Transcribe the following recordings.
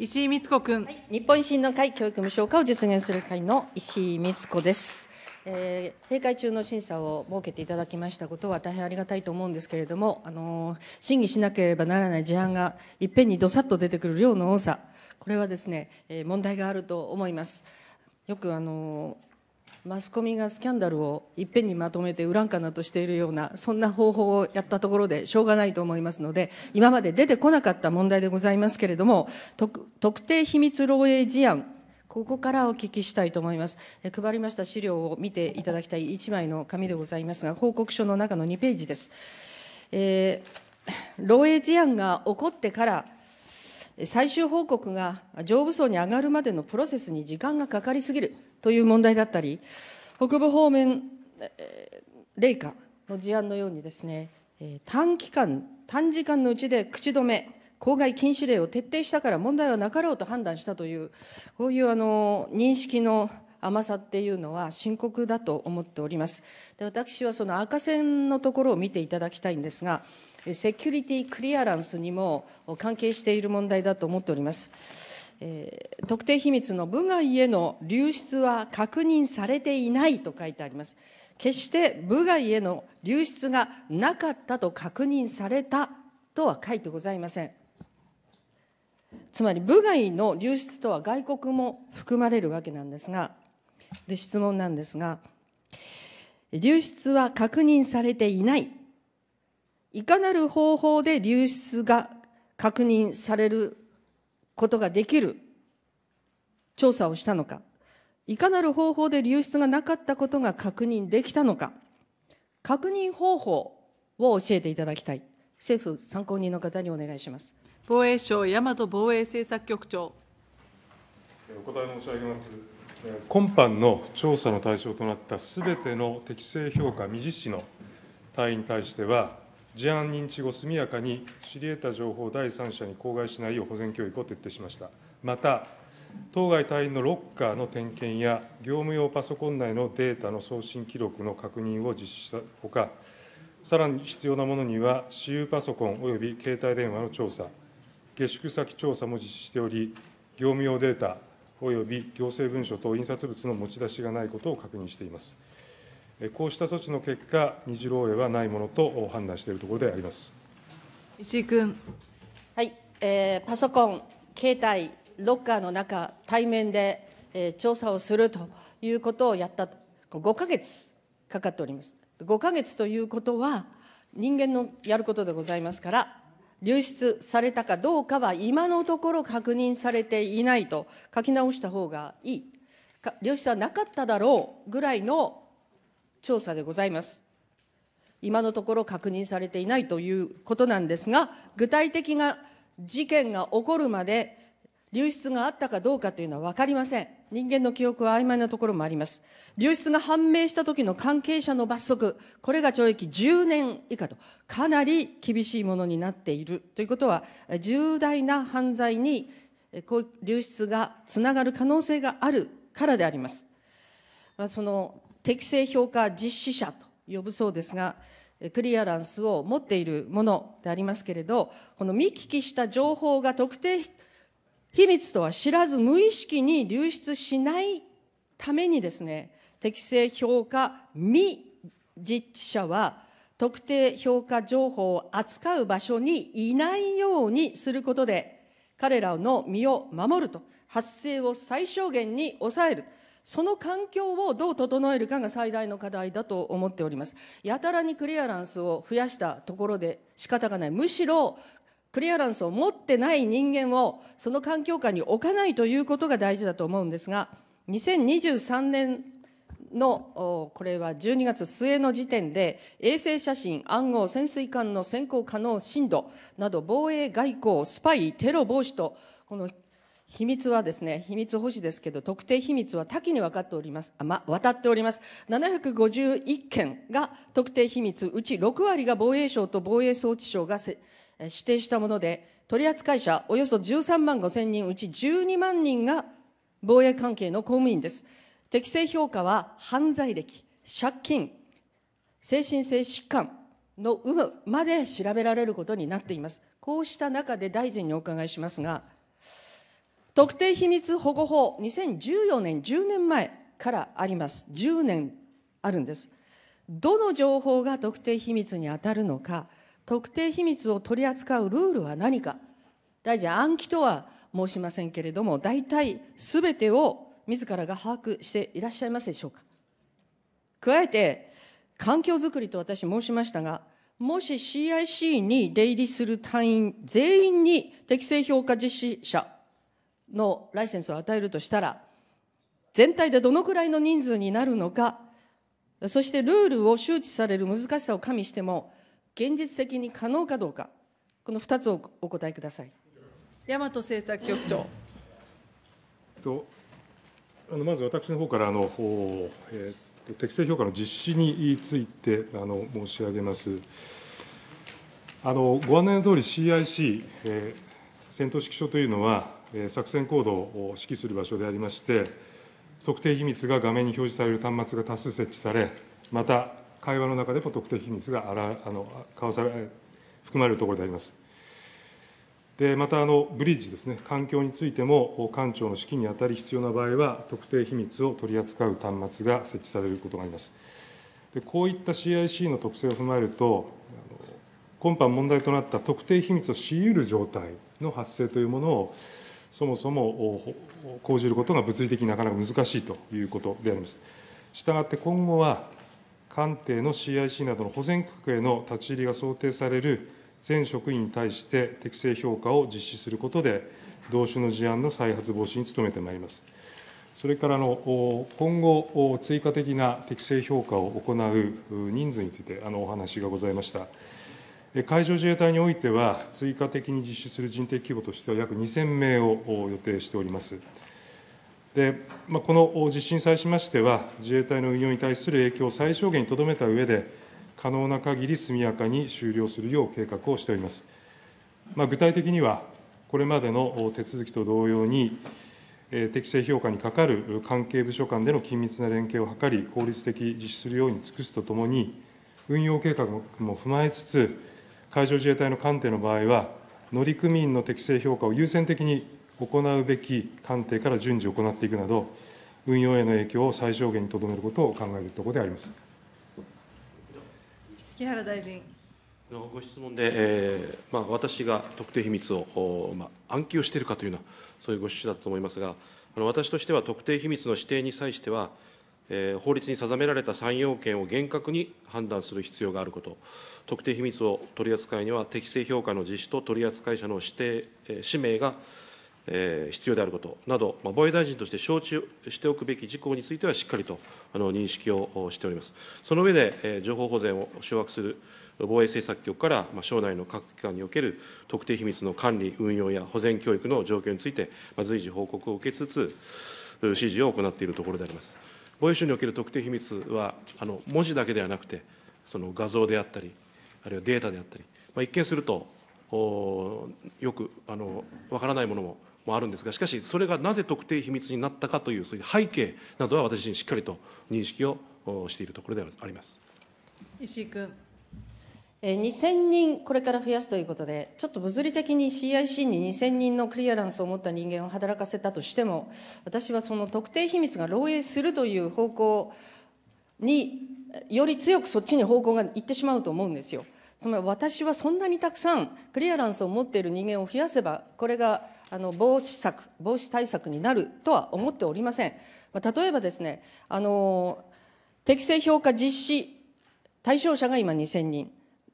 石井光子君、はい、日本維新の会教育無償化を実現する会の石井光子です、えー、閉会中の審査を設けていただきましたことは大変ありがたいと思うんですけれども、あのー、審議しなければならない事案がいっぺんにどさっと出てくる量の多さこれはですね、えー、問題があると思いますよくあのーマスコミがスキャンダルをいっぺんにまとめて売らんかなとしているようなそんな方法をやったところでしょうがないと思いますので今まで出てこなかった問題でございますけれども特定秘密漏洩事案ここからお聞きしたいと思います。え配りました資料を見ていただきたい1枚の紙でございますが、報告書の中の2ページです。えー、漏洩事案が起こってから、最終報告が上部層に上がるまでのプロセスに時間がかかりすぎる。という問題だったり、北部方面、えー、霊下の事案のようにですね、えー、短期間、短時間のうちで口止め、公害禁止令を徹底したから問題はなかろうと判断したという、こういうあの認識の甘さっていうのは深刻だと思っております。で私はその赤線のところを見ていただきたいんですが、セキュリティクリアランスにも関係している問題だと思っております。えー、特定秘密の部外への流出は確認されていないと書いてあります。決して部外への流出がなかったと確認されたとは書いてございません。つまり部外の流出とは外国も含まれるわけなんですが、で質問なんですが、流出は確認されていない。いかなる方法で流出が確認されることができる調査をしたのか、いかなる方法で流出がなかったことが確認できたのか、確認方法を教えていただきたい。政府参考人の方にお願いします。防衛省大和防衛政策局長。お答え申し上げます。今般の調査の対象となったすべての適正評価未実施の隊員に対しては、事案認知後、速やかに知り得た情報を第三者に口外しないよう保全教育を徹底しました。また、当該隊員のロッカーの点検や、業務用パソコン内のデータの送信記録の確認を実施したほか、さらに必要なものには、私有パソコンおよび携帯電話の調査、下宿先調査も実施しており、業務用データおよび行政文書等印刷物の持ち出しがないことを確認しています。こうした措置の結果、二次漏えいはないものと判断しているところであります石井君。はい、えー、パソコン、携帯、ロッカーの中、対面で、えー、調査をするということをやった、5か月かかっております。5か月ということは、人間のやることでございますから、流出されたかどうかは今のところ確認されていないと書き直した方がいい、流出はなかっただろうぐらいの調査でございます。今のところ確認されていないということなんですが、具体的な事件が起こるまで流出があったかどうかというのは分かりません。人間の記憶は曖昧なところもあります。流出が判明した時の関係者の罰則、これが懲役10年以下と、かなり厳しいものになっているということは、重大な犯罪に流出がつながる可能性があるからであります。その適正評価実施者と呼ぶそうですが、クリアランスを持っているものでありますけれど、この見聞きした情報が特定秘密とは知らず無意識に流出しないためにですね、適正評価未実施者は特定評価情報を扱う場所にいないようにすることで彼らの身を守ると発生を最小限に抑えるその環境をどう整えるかが最大の課題だと思っておりますやたらにクリアランスを増やしたところで仕方がないむしろクリアランスを持ってない人間をその環境下に置かないということが大事だと思うんですが2023年のこれは12月末の時点で衛星写真暗号潜水艦の潜航可能深度など防衛外交スパイテロ防止とこの秘密はですね、秘密保持ですけど、特定秘密は多岐に分かっております、あま、渡っております。751件が特定秘密、うち6割が防衛省と防衛装置省が指定したもので、取扱者およそ13万5千人、うち12万人が防衛関係の公務員です。適正評価は犯罪歴、借金、精神性疾患の有無まで調べられることになっています。こうした中で大臣にお伺いしますが、特定秘密保護法2014年10年前からあります10年あるんですどの情報が特定秘密に当たるのか特定秘密を取り扱うルールは何か大臣暗記とは申しませんけれども大体すべてを自らが把握していらっしゃいますでしょうか加えて環境づくりと私申しましたがもし CIC に出入りする隊員全員に適正評価実施者のライセンスを与えるとしたら、全体でどのくらいの人数になるのか、そしてルールを周知される難しさを加味しても、現実的に可能かどうか、この2つをお答えください。大和政策局長。とあのまず私の方からあの、えー、適正評価の実施についてあの申し上げます。あのご案内の通り CIC、えー、戦闘指揮所というのは作戦行動を指揮する場所でありまして、特定秘密が画面に表示される端末が多数設置され、また会話の中でも特定秘密があらあの交わされ含まれるところであります。でまたあのブリッジですね、環境についても、官庁の指揮に当たり必要な場合は、特定秘密を取り扱う端末が設置されることがあります。でこういった CIC の特性を踏まえると、今般問題となった特定秘密を強いる状態の発生というものを、そもそも講じることが物理的になかなか難しいということであります。したがって今後は、官邸の CIC などの保全区への立ち入りが想定される全職員に対して適正評価を実施することで、同種の事案の再発防止に努めてまいります。それからの今後、追加的な適正評価を行う人数についてあのお話がございました。海上自衛隊においては、追加的に実施する人的規模としては約2000名を予定しております。でまあ、この実施に際しましては、自衛隊の運用に対する影響を最小限にとどめた上で、可能な限り速やかに終了するよう計画をしております。まあ、具体的には、これまでの手続きと同様に、適正評価にかかる関係部署間での緊密な連携を図り、効率的実施するように尽くすとともに、運用計画も踏まえつつ、海上自衛隊の艦艇の場合は、乗組員の適正評価を優先的に行うべき艦艇から順次行っていくなど、運用への影響を最小限にとどめることを考えるところであります木原大臣。ご質問で、えーまあ、私が特定秘密を、まあ、暗記をしているかというような、そういうご趣旨だと思いますが、あの私としては特定秘密の指定に際しては、法律に定められた3要件を厳格に判断する必要があること、特定秘密を取り扱いには適正評価の実施と取り扱い者の指定、氏名が必要であることなど、防衛大臣として承知しておくべき事項については、しっかりと認識をしております。その上で、情報保全を掌握する防衛政策局から、省内の各機関における特定秘密の管理、運用や保全教育の状況について、随時報告を受けつつ、指示を行っているところであります。防衛省における特定秘密は、あの文字だけではなくて、その画像であったり、あるいはデータであったり、まあ、一見すると、およくあの分からないものももあるんですが、しかし、それがなぜ特定秘密になったかという、そういう背景などは私自身、しっかりと認識をしているところであります石井君。2000人これから増やすということで、ちょっと物理的に CIC に2000人のクリアランスを持った人間を働かせたとしても、私はその特定秘密が漏洩するという方向に、より強くそっちに方向がいってしまうと思うんですよ。つまり私はそんなにたくさんクリアランスを持っている人間を増やせば、これがあの防止策、防止対策になるとは思っておりません。例えばですね、あの適正評価実施対象者が今2000人。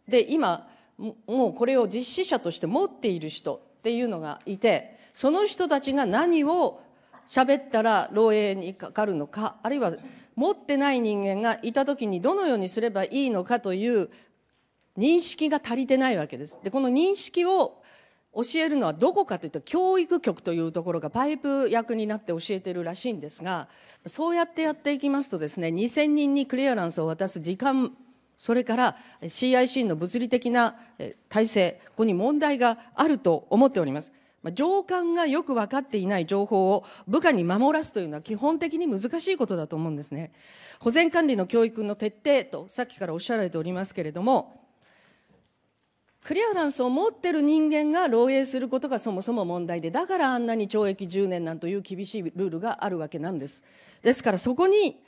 で今もうこれを実施者として持っている人っていうのがいてその人たちが何を喋ったら漏洩にかかるのかあるいは持ってない人間がいた時にどのようにすればいいのかという認識が足りてないわけです。でこの認識を教えるのはどこかというと教育局というところがパイプ役になって教えてるらしいんですがそうやってやっていきますとですね2000人にクリアランスを渡す時間それから CIC の物理的な体制、ここに問題があると思っております。上官がよく分かっていない情報を部下に守らすというのは基本的に難しいことだと思うんですね。保全管理の教育の徹底とさっきからおっしゃられておりますけれども、クリアランスを持ってる人間が漏洩することがそもそも問題で、だからあんなに懲役10年なんという厳しいルールがあるわけなんです。ですからそこに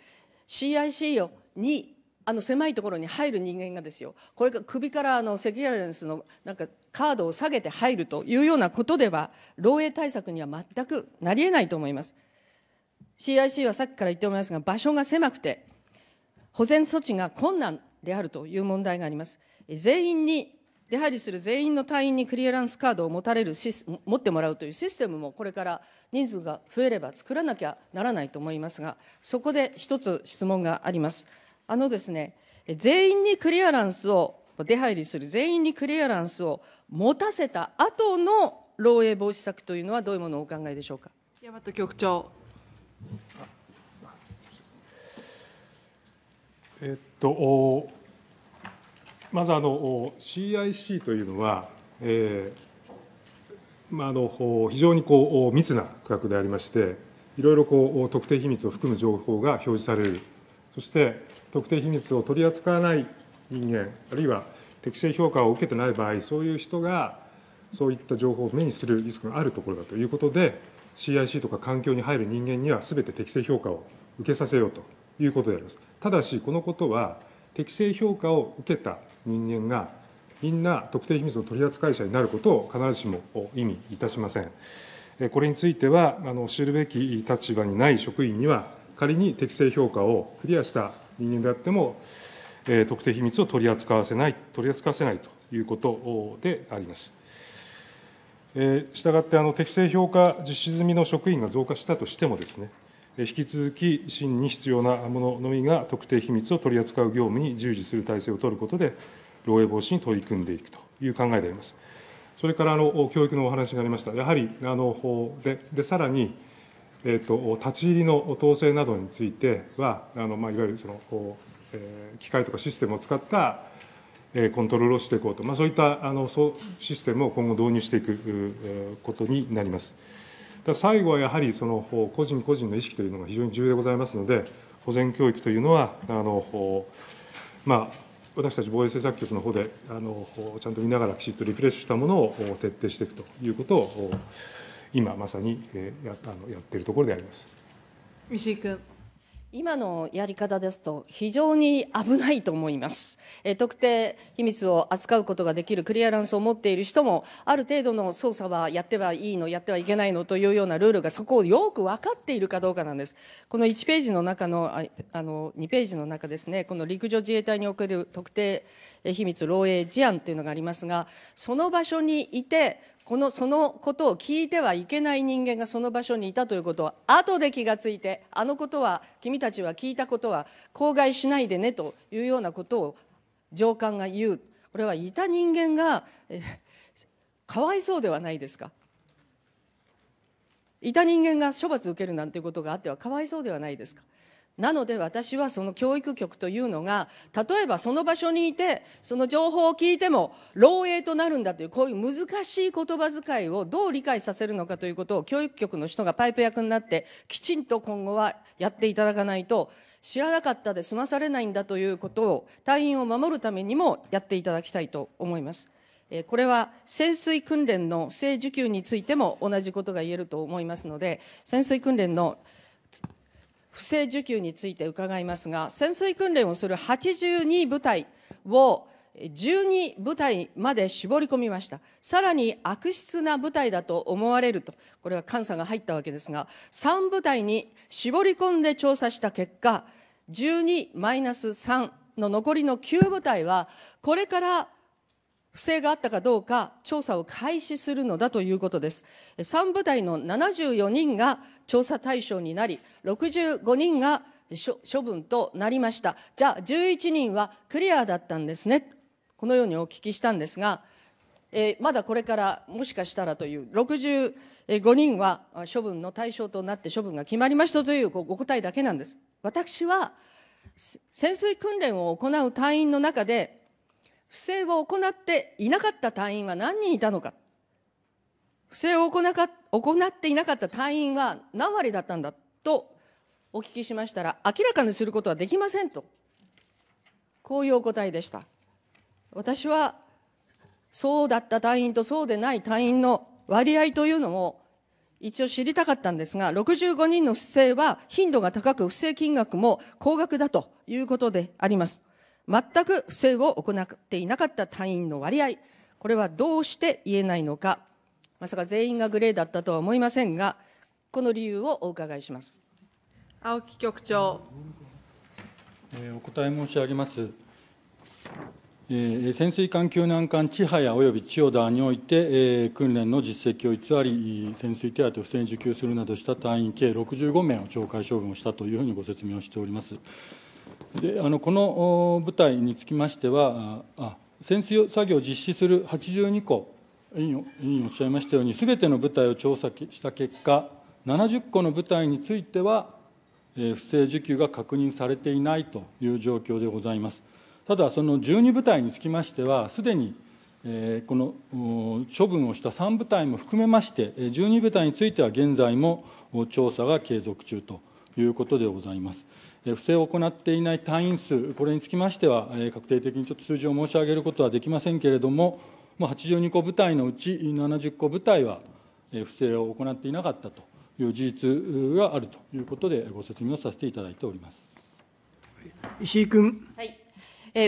CIC をにあの狭いところに入る人間がですよこれが首からあのセキュアレンスのなんかカードを下げて入るというようなことでは漏洩対策には全くなりえないと思います CIC はさっきから言っておりますが場所が狭くて保全措置が困難であるという問題があります全員に出入りする全員の隊員にクリアランスカードを持たれる持ってもらうというシステムもこれから人数が増えれば作らなきゃならないと思いますがそこで一つ質問があります。あのですね、全員にクリアランスを、出入りする全員にクリアランスを持たせた後の漏洩防止策というのはどういうものをお考えでしょうか。大和局長。えっと、まずあの CIC というのは、えーまあ、あの非常にこう密な区画でありまして、いろいろこう特定秘密を含む情報が表示されるそして特定秘密を取り扱わない人間あるいは適正評価を受けてない場合そういう人がそういった情報を目にするリスクがあるところだということで CIC とか環境に入る人間には全て適正評価を受けさせようということでありますただしこのことは適正評価を受けた人間がみんな特定秘密の取扱者になることを必ずしも意味いたしませんこれについてはあの知るべき立場にない職員には仮に適正評価をクリアした人間であっても、えー、特定秘密を取り扱わせない、取り扱わせないということであります。えー、したがってあの、適正評価実施済みの職員が増加したとしてもですね、引き続き真に必要なもののみが特定秘密を取り扱う業務に従事する体制を取ることで、漏洩防止に取り組んでいくという考えであります。それからあの教育のお話がありました、やはりあのででさらにえーと、立ち入りの統制などについてはあの、まあ、いわゆるそのこう、えー、機械とかシステムを使った、えー、コントロールをしていこうと、まあ、そういったあのそシステムを今後導入していく、えー、ことになります。だ最後はやはりその個人個人の意識というのが非常に重要でございますので保全教育というのはあの、まあ、私たち防衛政策局の方であのちゃんと見ながらきちっとリフレッシュしたものを徹底していくということを今まさに、えー、やあのやっているところであります。石井君今のやり方ですと非常に危ないと思います、えー、特定秘密を扱うことができるクリアランスを持っている人もある程度の捜査はやってはいいのやってはいけないのというようなルールがそこをよく分かっているかどうかなんですこの1ページの中のあの2ページの中ですねこの陸上自衛隊における特定秘密漏洩事案というのがありますがその場所にいてこのそのことを聞いてはいけない人間がその場所にいたということは後で気がついてあのことは君たちは聞いたことは口外しないでねというようなことを上官が言うこれはいた人間がかわいそうではないですかいた人間が処罰受けるなんていうことがあってはかわいそうではないですかなので私はその教育局というのが例えばその場所にいてその情報を聞いても漏洩となるんだというこういう難しい言葉遣いをどう理解させるのかということを教育局の人がパイプ役になってきちんと今後はやっていただかないと知らなかったで済まされないんだということを隊員を守るためにもやっていただきたいと思います。これは潜水訓練の不正受給についても同じことが言えると思いますので潜水訓練の不正受給について伺いますが、潜水訓練をする82部隊を12部隊まで絞り込みました。さらに悪質な部隊だと思われると、これは監査が入ったわけですが、3部隊に絞り込んで調査した結果、12 3の残りの9部隊は、これから不正があったかどうか調査を開始するのだということです。3部隊の74人が調査対象になり、65人が処分となりました。じゃあ11人はクリアだったんですね。このようにお聞きしたんですが、えー、まだこれからもしかしたらという65人は処分の対象となって処分が決まりましたというご答えだけなんです。私は潜水訓練を行う隊員の中で不正を行っていなかった隊員は何人いたのか不正を行か行っていなかった隊員は何割だったんだとお聞きしましたら明らかにすることはできませんとこういうお答えでした私はそうだった隊員とそうでない隊員の割合というのも一応知りたかったんですが65人の不正は頻度が高く不正金額も高額だということであります全く不正を行っていなかった隊員の割合、これはどうして言えないのか、まさか全員がグレーだったとは思いませんが、この理由をお伺いします。青木局長。えお答え申し上げます。えー、潜水艦救難艦ちはやおよび千代田において、えー、訓練の実績を偽り、潜水手当を不正に受給するなどした隊員計65名を懲戒処分をしたというふうにご説明をしております。であのこの部隊につきましては、あ潜水作業を実施する82個、委員おっしゃいましたように、すべての部隊を調査した結果、70個の部隊については、不正受給が確認されていないという状況でございます。ただ、その12部隊につきましては、すでにこの処分をした3部隊も含めまして、12部隊については現在も調査が継続中ということでございます。不正を行っていない隊員数、これにつきましては、確定的にちょっと数字を申し上げることはできませんけれども、82個部隊のうち70個部隊は、不正を行っていなかったという事実があるということで、ご説明をさせていただいております石井君。はい、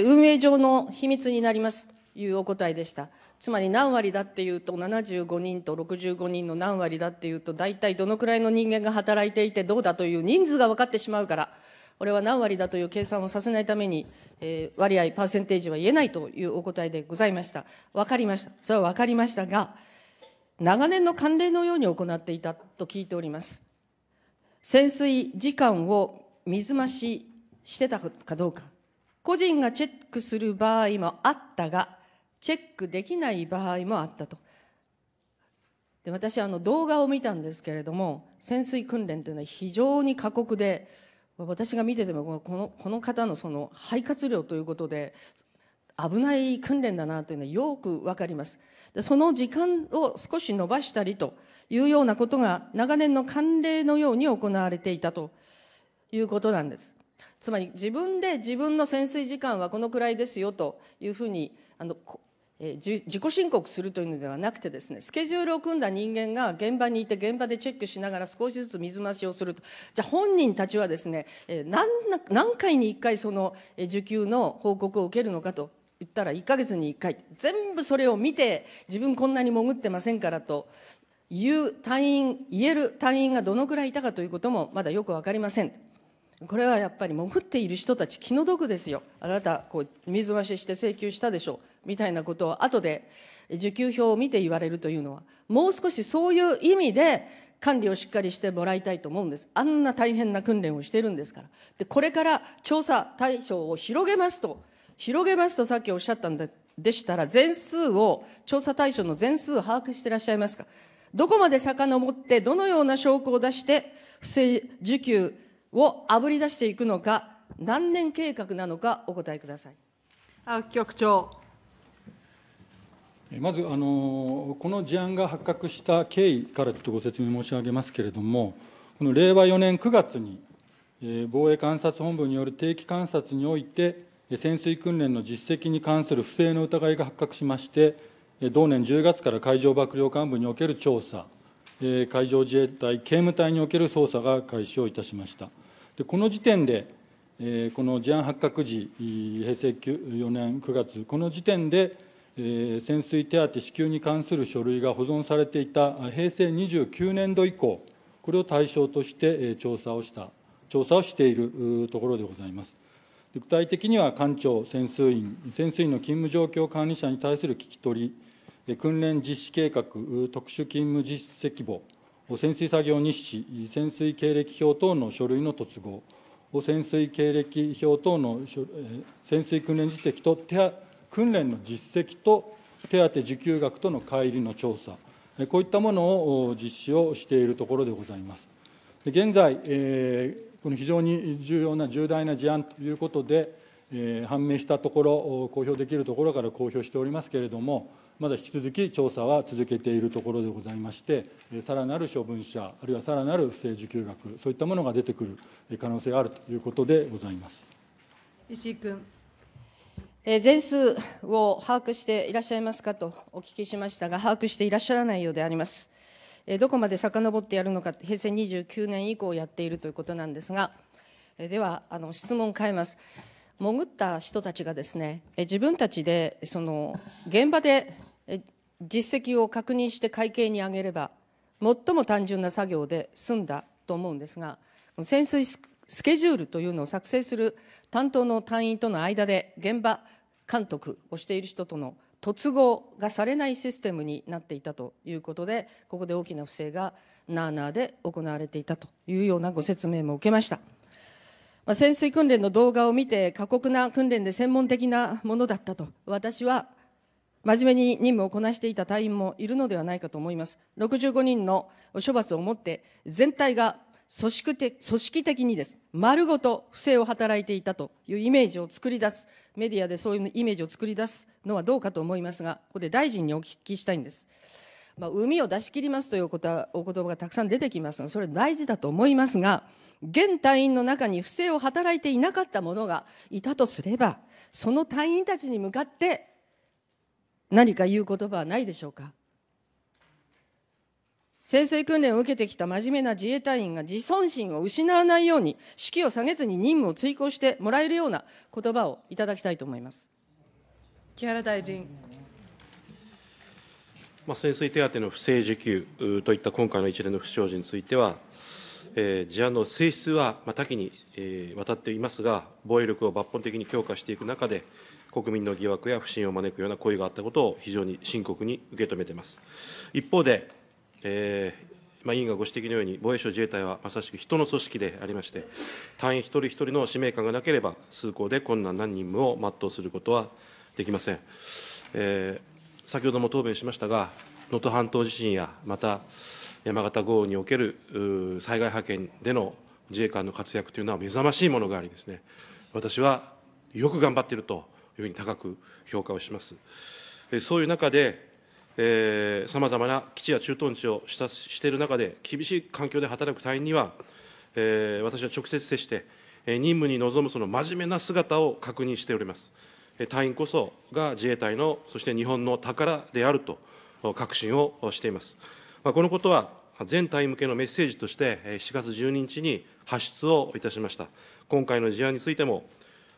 運営上の秘密になりますというお答えでした。つまり何割だっていうと75人と65人の何割だっていうと大体どのくらいの人間が働いていてどうだという人数が分かってしまうから俺は何割だという計算をさせないために、えー、割合、パーセンテージは言えないというお答えでございました。分かりました。それは分かりましたが、長年の慣例のように行っていたと聞いております。潜水時間を水増ししてたかどうか、個人がチェックする場合もあったが、チェックできない場合もあったと。で私あの動画を見たんですけれども潜水訓練というのは非常に過酷で私が見ててもこのこの方のその肺活量ということで危ない訓練だなというのはよく分かりますでその時間を少し延ばしたりというようなことが長年の慣例のように行われていたということなんですつまり自分で自分の潜水時間はこのくらいですよというふうにあのえ自己申告するというのではなくてですねスケジュールを組んだ人間が現場にいて現場でチェックしながら少しずつ水増しをするとじゃあ本人たちはですね、え何回に1回その受給の報告を受けるのかと言ったら1か月に1回全部それを見て自分こんなに潜ってませんからという隊員言える隊員がどのくらいいたかということもまだよく分かりません。これはやっぱり潜っている人たち気の毒ですよあなたこう水増しして請求したでしょうみたいなことを後で受給票を見て言われるというのはもう少しそういう意味で管理をしっかりしてもらいたいと思うんですあんな大変な訓練をしてるんですからでこれから調査対象を広げますと広げますとさっきおっしゃったんででしたら全数を調査対象の全数を把握してらっしゃいますかどこまで遡ってどのような証拠を出して不正受給をあぶり出していくのか何年計画なのかお答えください青木局長まずあの、この事案が発覚した経緯からちょっとご説明申し上げますけれども、この令和4年9月に、防衛監察本部による定期観察において、潜水訓練の実績に関する不正の疑いが発覚しまして、同年10月から海上幕僚監部における調査、海上自衛隊警務隊における捜査が開始をいたしました。でこの時点でこの事案発覚時、平成4年9月、この時点で、潜水手当支給に関する書類が保存されていた平成29年度以降、これを対象として調査をした、調査をしているところでございます。具体的には、艦長、潜水員、潜水員の勤務状況管理者に対する聞き取り、訓練実施計画、特殊勤務実績簿、潜水作業日誌、潜水経歴表等の書類の突合、潜水経歴表等の潜水訓練実績と手当訓練の実績と手当受給額との乖離の調査、こういったものを実施をしているところでございます。現在、この非常に重要な重大な事案ということで、判明したところ、公表できるところから公表しておりますけれども、まだ引き続き調査は続けているところでございまして、さらなる処分者、あるいはさらなる不正受給額、そういったものが出てくる可能性があるということでございます。石井君。え全数を把握していらっしゃいますかとお聞きしましたが、把握していらっしゃらないようであります。えどこまで遡ってやるのか、平成29年以降やっているということなんですが、えではあの質問変えます。潜った人たちがですね、え自分たちでその現場で実績を確認して会計に上げれば、最も単純な作業で済んだと思うんですが、潜水スケジュールというのを作成する担当の隊員との間で現場監督をしている人との突合がされないシステムになっていたということでここで大きな不正がなあなあで行われていたというようなご説明も受けました、まあ、潜水訓練の動画を見て過酷な訓練で専門的なものだったと私は真面目に任務をこなしていた隊員もいるのではないかと思います65人の処罰をもって全体が組織的組織的にです、丸ごと不正を働いていたというイメージを作り出す、メディアでそういうイメージを作り出すのはどうかと思いますが、ここで大臣にお聞きしたいんです。まあ、海を出し切りますということはお言葉がたくさん出てきますが、それ大事だと思いますが、現隊員の中に不正を働いていなかった者がいたとすれば、その隊員たちに向かって何か言う言葉はないでしょうか。潜水訓練を受けてきた真面目な自衛隊員が自尊心を失わないように、士気を下げずに任務を遂行してもらえるような言葉をいただきたいと思います。木原大臣。まあ、潜水手当の不正受給といった今回の一連の不祥事については、えー、事案の性質は多岐に、えー、わたっていますが、防衛力を抜本的に強化していく中で、国民の疑惑や不信を招くような行為があったことを非常に深刻に受け止めています。一方で、えー、まあ、委員がご指摘のように、防衛省自衛隊はまさしく人の組織でありまして、隊員一人一人の使命感がなければ、崇高で困難何任務を全うすることはできません。えー、先ほども答弁しましたが、能登半島地震や、また山形豪雨における災害派遣での自衛官の活躍というのは目覚ましいものがありですね、私はよく頑張っているというふうに高く評価をします。そういう中で、さまざまな基地や駐屯地を視察している中で、厳しい環境で働く隊員には、私は直接接して、任務に臨むその真面目な姿を確認しております。隊員こそが自衛隊の、そして日本の宝であると確信をしています。このことは、全隊員向けのメッセージとして、7月12日に発出をいたしました。今回の事案についても、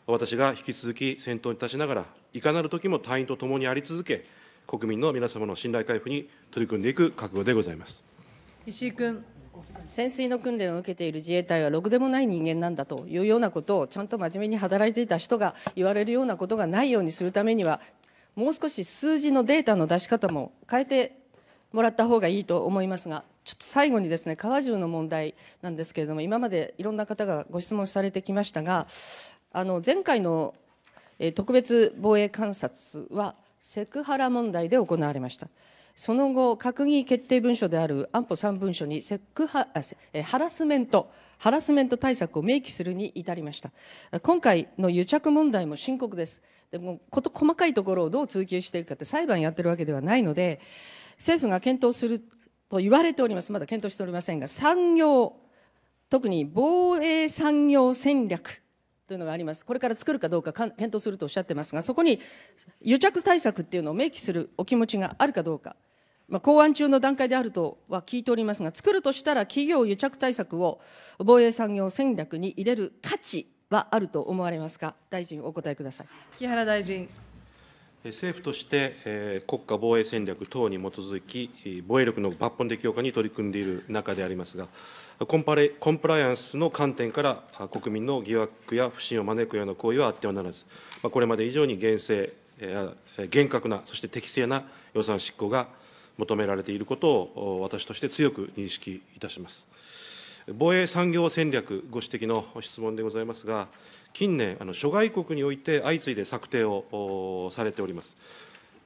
私が引き続き先頭に立ちながら、いかなる時も隊員と共にあり続け、国民の皆様の信頼回復に取り組んでいく覚悟でございます石井君。潜水の訓練を受けている自衛隊はろくでもない人間なんだというようなことをちゃんと真面目に働いていた人が言われるようなことがないようにするためにはもう少し数字のデータの出し方も変えてもらった方がいいと思いますがちょっと最後にですね川中の問題なんですけれども今までいろんな方がご質問されてきましたがあの前回の特別防衛観察はセクハラ問題で行われました。その後、閣議決定文書である安保3文書にセクハハラスメント、ハラスメント対策を明記するに至りました。今回の癒着問題も深刻です。でも、こと細かいところをどう追及していくかって裁判やってるわけではないので、政府が検討すると言われております。まだ検討しておりませんが、産業、特に防衛産業戦略というのがありますこれから作るかどうか検討するとおっしゃってますがそこに癒着対策っていうのを明記するお気持ちがあるかどうか、まあ、公安中の段階であるとは聞いておりますが作るとしたら企業癒着対策を防衛産業戦略に入れる価値はあると思われますか大臣お答えください木原大臣政府として、えー、国家防衛戦略等に基づき、防衛力の抜本的強化に取り組んでいる中でありますが、コンパレコンプライアンスの観点から国民の疑惑や不信を招くような行為はあってはならず、これまで以上に厳正、厳格な、そして適正な予算執行が求められていることを私として強く認識いたします。防衛産業戦略ご指摘の質問でございますが、近年、あの諸外国において相次いで策定をされております。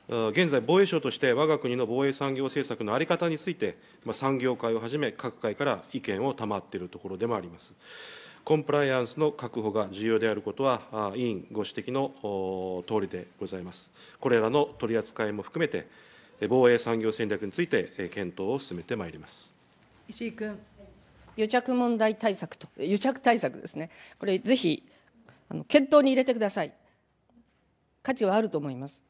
現在、防衛省として我が国の防衛産業政策の在り方について、産業界をはじめ、各界から意見を賜っているところでもあります。コンプライアンスの確保が重要であることは、委員ご指摘のとおりでございます。これらの取り扱いも含めて、防衛産業戦略について検討を進めてまいります石井君。癒着問題対策と、癒着対策ですね、これ、ぜひあの検討に入れてください。価値はあると思います。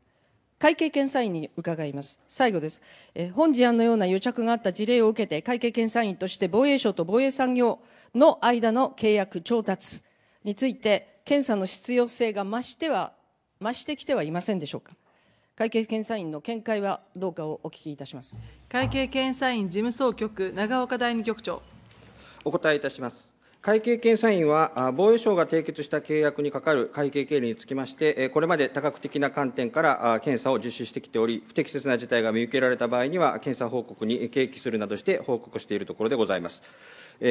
会計検査院に伺います。最後です。え本事案のような癒着があった事例を受けて、会計検査院として防衛省と防衛産業の間の契約調達について、検査の必要性が増しては、増してきてはいませんでしょうか。会計検査院の見解はどうかをお聞きいたします。会計検査院事務総局、長岡第二局長。お答えいたします。会計検査院は、防衛省が締結した契約にかかる会計経理につきまして、これまで多角的な観点から検査を実施してきており、不適切な事態が見受けられた場合には、検査報告に契機するなどして報告しているところでございます。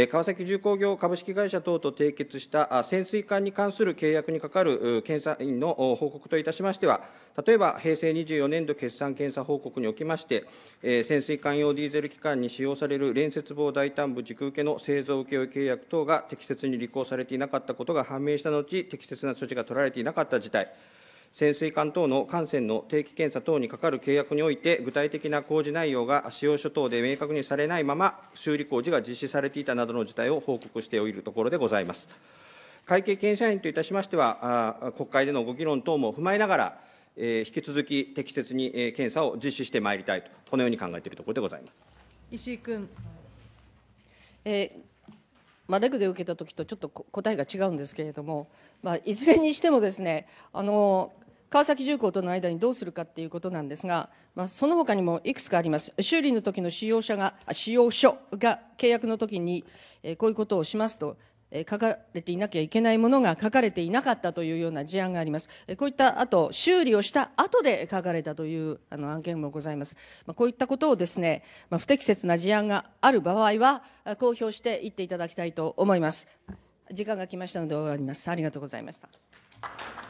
川崎重工業株式会社等と締結した潜水艦に関する契約に係る検査員の報告といたしましては、例えば平成24年度決算検査報告におきまして、潜水艦用ディーゼル機関に使用される連接棒大胆部軸受けの製造請負契約等が適切に履行されていなかったことが判明した後、適切な措置が取られていなかった事態。潜水艦等の艦船の定期検査等にかかる契約において、具体的な工事内容が使用書等で明確にされないまま、修理工事が実施されていたなどの事態を報告しておいるところでございます。会計検査院といたしましては、国会でのご議論等も踏まえながら、引き続き適切に検査を実施してまいりたいと、このように考えているところでございます石井君。えーまあ、レグで受けた時とちょっと答えが違うんですけれども、まあ、いずれにしてもですねあの川崎重工との間にどうするかっていうことなんですが、まあ、その他にもいくつかあります。修理の時の使用者が、使用書が契約の時に、えこういうことをしますと、書かれていなきゃいけないものが書かれていなかったというような事案があります。こういったあと、修理をした後で書かれたというあの案件もございます。まこういったことをですね、ま不適切な事案がある場合は、公表していっていただきたいと思います。時間が来ましたので終わります。ありがとうございました。